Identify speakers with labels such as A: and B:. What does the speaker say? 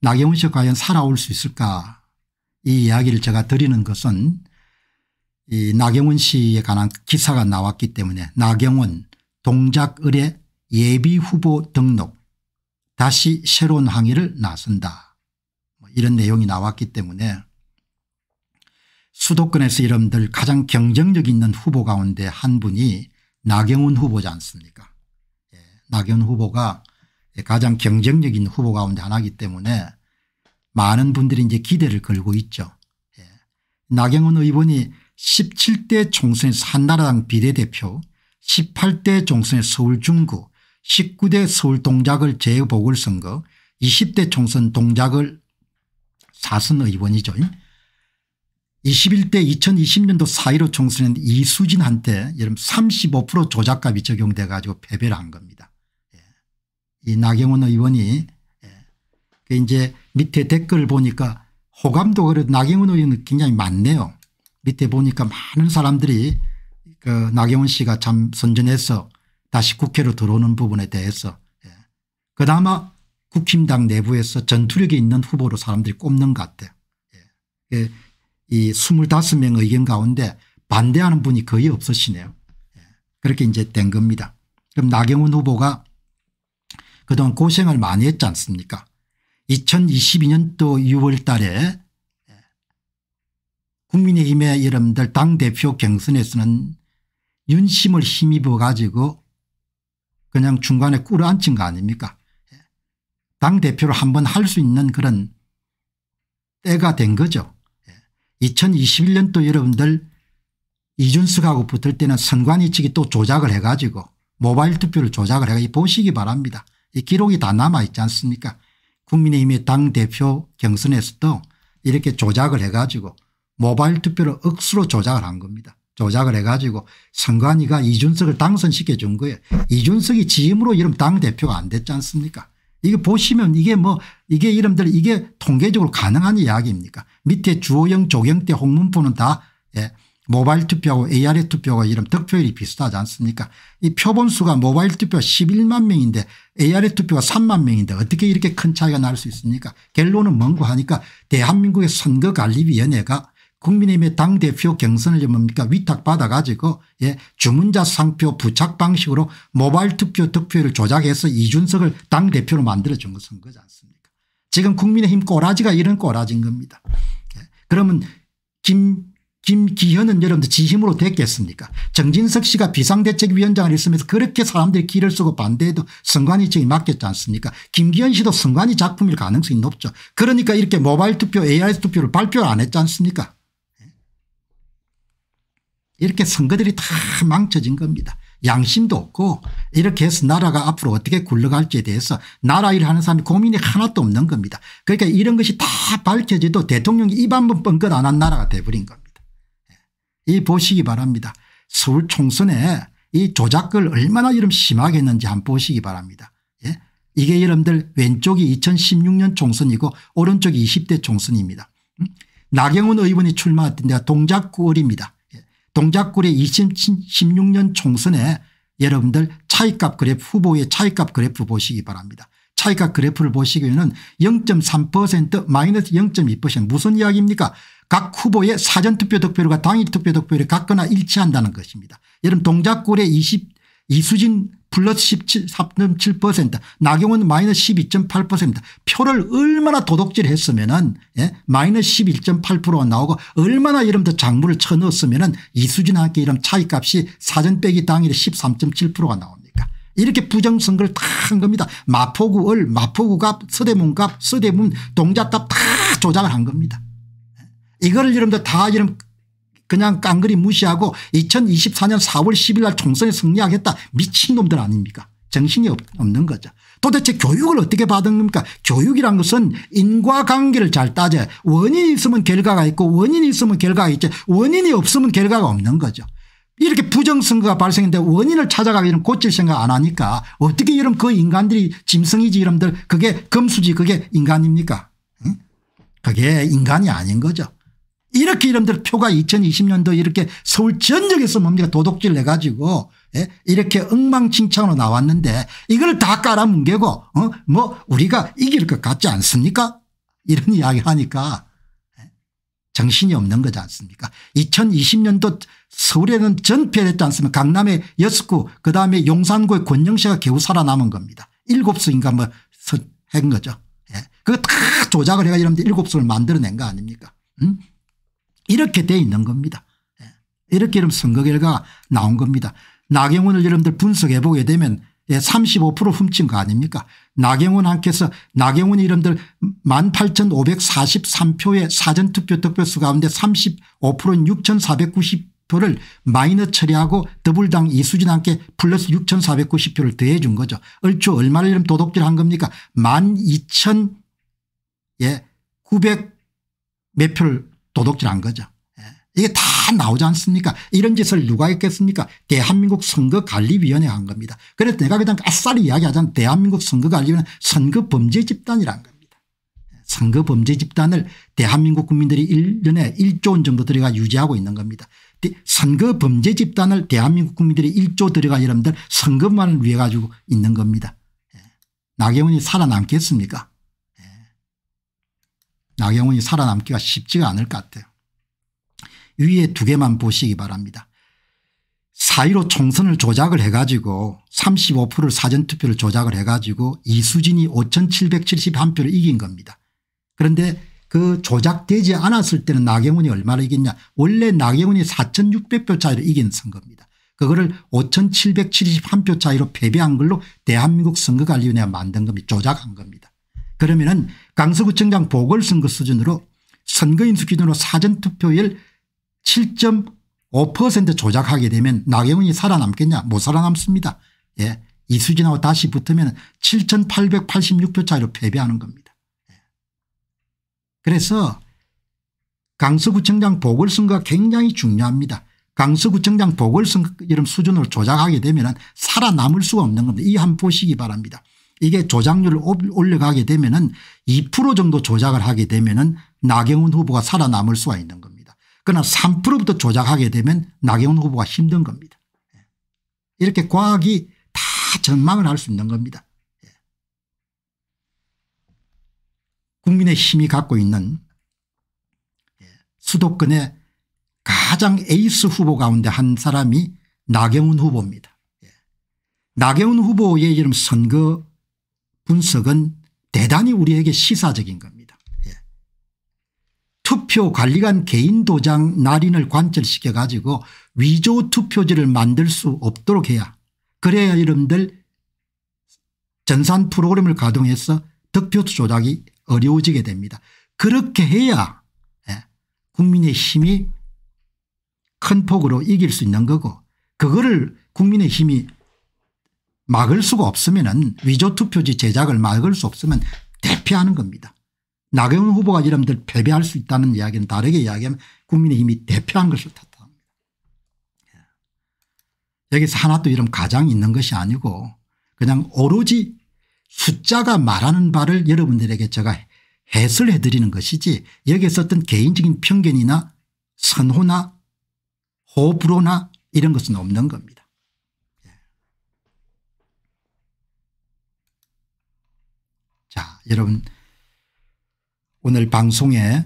A: 나경원 씨가 과연 살아올 수 있을까 이 이야기를 제가 드리는 것은 이 나경원 씨에 관한 기사가 나왔기 때문에 나경원 동작의뢰 예비후보 등록 다시 새로운 항의를 나선다 뭐 이런 내용이 나왔기 때문에 수도권에서 여러분들 가장 경쟁력 있는 후보 가운데 한 분이 나경원 후보지 않습니까 예. 나경원 후보가 가장 경쟁력 있는 후보 가운데 하나이기 때문에 많은 분들이 이제 기대를 걸고 있죠. 예. 나경원 의원이 17대 총선에서 한나라당 비례대표 18대 총선에 서울 중구 19대 서울 동작을 재보궐선거 20대 총선 동작을 사선 의원이죠. 21대 2020년도 4.15 총선은 이수진한테 35% 조작값이 적용돼 가지고 패배를 한 겁니다. 이 나경원 의원이 예. 그 이제 밑에 댓글 을 보니까 호감도 그래도 나경원 의원은 굉장히 많네요. 밑에 보니까 많은 사람들이 그 나경원 씨가 참 선전해서 다시 국회로 들어오는 부분에 대해서 예. 그나마 국힘당 내부에서 전투력이 있는 후보로 사람들이 꼽는 것 같아요. 예. 그 이 25명 의견 가운데 반대하는 분이 거의 없으시네요. 예, 그렇게 이제 된 겁니다. 그럼 나경원 후보가 그동안 고생을 많이 했지 않습니까 2022년도 6월 달에 예, 국민의힘의 여러분들 당대표 경선에서는 윤심을 힘입어 가지고 그냥 중간에 꿇어앉힌 거 아닙니까 예, 당대표를 한번 할 수 있는 그런 때가 된 거죠 2021년도 예, 여러분들 이준석하고 붙을 때는 선관위측이 또 조작을 해가지고 모바일 투표를 조작을 해가지고 보시기 바랍니다. 이 기록이 다 남아있지 않습니까 국민의힘의 당대표 경선에서도 이렇게 조작을 해가지고 모바일 투표를 억수로 조작을 한 겁니다. 조작을 해가지고 선관위가 이준석을 당선시켜 준 거예요. 이준석이 지임으로 이름 당대표가 안 됐지 않습니까 이게 보시면 이게 뭐 이게 이름들 이게 통계적으로 가능한 이야기입니까 밑에 주호영 조경태 홍문포는 다 예. 모바일 투표하고 AR의 투표하 이런 득표율이 비슷하지 않습니까 이 표본수가 모바일 투표 11만 명인데 AR의 투표가 3만 명인데 어떻게 이렇게 큰 차이가 날 수 있습니까 결론은 뭔고 하니까 대한민국의 선거관리위원회가 국민의힘의 당대표 경선을 뭡니까 위탁받아 가지고 예 주문자 상표 부착 방식으로 모바일 투표 득표를 조작해서 이준석을 당대표로 만들어준 거 선거지 않습니까 지금 국민의힘 꼬라지가 이런 꼬라진 겁니다. 예. 그러면 김 김기현은 여러분들 지힘으로 됐겠습니까 정진석 씨가 비상대책위원장을 있으면서 그렇게 사람들이 길을 쓰고 반대해도 선관위 쪽이 맡겼지 않습니까 김기현 씨도 선관위 작품일 가능성이 높죠. 그러니까 이렇게 모바일 투표 AI 투표를 발표안 했지 않습니까 이렇게 선거들이 다 망쳐진 겁니다. 양심도 없고 이렇게 해서 나라가 앞으로 어떻게 굴러갈지에 대해서 나라 일을 하는 사람이 고민이 하나도 없는 겁니다. 그러니까 이런 것이 다 밝혀져도 대통령이 입 한 번 뻥끗 안한 나라가 돼버린 겁니다. 이 보시기 바랍니다. 서울 총선에 이 조작을 얼마나 이름 심하게 했는지 한번 보시기 바랍니다. 예? 이게 여러분들 왼쪽이 2016년 총선이고 오른쪽이 20대 총선입니다. 음? 나경원 의원이 출마했던 데가 동작구월입니다. 예? 동작구의 2016년 총선에 여러분들 차익값 그래프 후보의 차익값 그래프 보시기 바랍니다. 차익값 그래프를 보시기에는 0.3% 마이너스 0.2% 무슨 이야기입니까 각 후보의 사전투표 득표율과 당일투표 득표율이 같거나 일치한다는 것입니다. 예를 동작골의 20 이수진 플러스 14.7% 나경원 마이너스 1 2 8 표를 얼마나 도둑질했으면 은 예? 마이너스 11.8%가 나오고 얼마나 이름 더 장물을 쳐넣었으면 은 이수진한테 이름 차이값이 사전 빼기 당일에 13.7%가 나옵니까 이렇게 부정선거를 다 한 겁니다. 마포구을 마포구갑 서대문갑 서대문 동작갑 다 조작을 한 겁니다. 이거를 여러분들 다여러 그냥 깡그리 무시하고 2024년 4월 10일 날 총선에 승리하겠다 미친놈들 아닙니까 정신이 없는 거죠. 도대체 교육을 어떻게 받은 겁니까 교육이란 것은 인과관계를 잘 따져 원인이 있으면 결과가 있고 원인이 있으면 결과가 있지 원인이 없으면 결과가 없는 거죠. 이렇게 부정선거가 발생했는데 원인을 찾아가기 는 고칠 생각 안 하니까 어떻게 이런 그 인간들이 짐승이지 이름들 그게 금수지 그게 인간입니까 응? 그게 인간이 아닌 거죠. 이렇게 이름들 표가 2020년도 이렇게 서울 전역에서 뭡니까 도둑질 내가지고 예? 이렇게 엉망진창으로 나왔는데 이걸 다 깔아뭉개고 어? 뭐 우리가 이길 것 같지 않습니까 이런 이야기 하니까 예? 정신이 없는 거지 않습니까 2020년도 서울에는 전폐됐지 않습니까 강남의 여수구 그다음에 용산구의 권영세가 겨우 살아남은 겁니다. 7 수인가 뭐한 거죠. 예. 그거 다 조작을 해가 이러면 일 수를 만들어낸 거 아닙니까 음? 이렇게 돼 있는 겁니다. 예. 이렇게 이름 선거 결과 나온 겁니다. 나경원을 여러분들 분석해 보게 되면 35% 예, 훔친 거 아닙니까 나경원 한께서 나경원 이름들 18,543표의 사전투표 득표수 가운데 35%인 6,490표를 마이너 처리하고 더불당 이수진 함께 플러스 6,490표를 더해 준 거죠. 얼추 얼마를 이름 도둑질 한 겁니까 12,900몇 예, 표를 도덕질한 거죠. 예. 이게 다 나오지 않습니까 이런 짓을 누가 했겠습니까 대한민국 선거관리위원회가 한 겁니다. 그래서 내가 그냥 아싸리 이야기하자면 대한민국 선거관리위원회 는 선거범죄 집단이란 겁니다. 예. 선거범죄 집단을 대한민국 국민들이 1년에 1조 원 정도 들어가 유지하고 있는 겁니다. 선거범죄 집단을 대한민국 국민들이 1조 들어가 여러분들 선거만을 위해 가지고 있는 겁니다. 예. 나경원이 살아남겠습니까 나경원이 살아남기가 쉽지가 않을 것 같아요. 위에 두 개만 보시기 바랍니다. 4.15 총선을 조작을 해가지고 35%를 사전투표를 조작을 해가지고 이수진이 5771표를 이긴 겁니다. 그런데 그 조작되지 않았을 때는 나경원이 얼마나 이겼냐 원래 나경원이 4600표 차이로 이긴 선거입니다. 그거를 5771표 차이로 패배한 걸로 대한민국 선거관리위원회가 만든 겁니다. 조작한 겁니다. 그러면 은 강서구청장 보궐선거 수준으로 선거인수 기준으로 사전투표율 7.5% 조작하게 되면 나경원이 살아남겠냐 못 살아남습니다. 예. 이수진하고 다시 붙으면 7886표 차이로 패배하는 겁니다. 예. 그래서 강서구청장 보궐선거가 굉장히 중요합니다. 강서구청장 보궐선거 이런 수준으 조작하게 되면 살아남을 수가 없는 겁니다. 이한 보시기 바랍니다. 이게 조작률을 올려가게 되면은 2% 정도 조작을 하게 되면은 나경원 후보가 살아남을 수가 있는 겁니다. 그러나 3%부터 조작하게 되면 나경원 후보가 힘든 겁니다. 예. 이렇게 과학이 다 전망을 할 수 있는 겁니다. 예. 국민의 힘이 갖고 있는 예, 수도권의 가장 에이스 후보 가운데 한 사람이 나경원 후보입니다. 나경원 후보의 이름 선거 분석은 대단히 우리에게 시사적인 겁니다. 예. 투표 관리관 개인 도장 날인을 관철시켜 가지고 위조 투표지를 만들 수 없도록 해야 그래야 이름들 전산 프로그램을 가동해서 득표 조작이 어려워지게 됩니다. 그렇게 해야 예. 국민의 힘이 큰 폭으로 이길 수 있는 거고 그거를 국민의 힘이 막을 수가 없으면 위조투표지 제작을 막을 수 없으면 대피하는 겁니다. 나경원 후보가 이름들 패배할 수 있다는 이야기는 다르게 이야기하면 국민의힘이 대표한 것을 탓합니다. 여기서 하나 또 이름 가장 있는 것이 아니고 그냥 오로지 숫자가 말하는 바를 여러분들에게 제가 해설 해드리는 것이지 여기에 썼던 개인적인 편견이나 선호나 호불호나 이런 것은 없는 겁니다. 여러분 오늘 방송에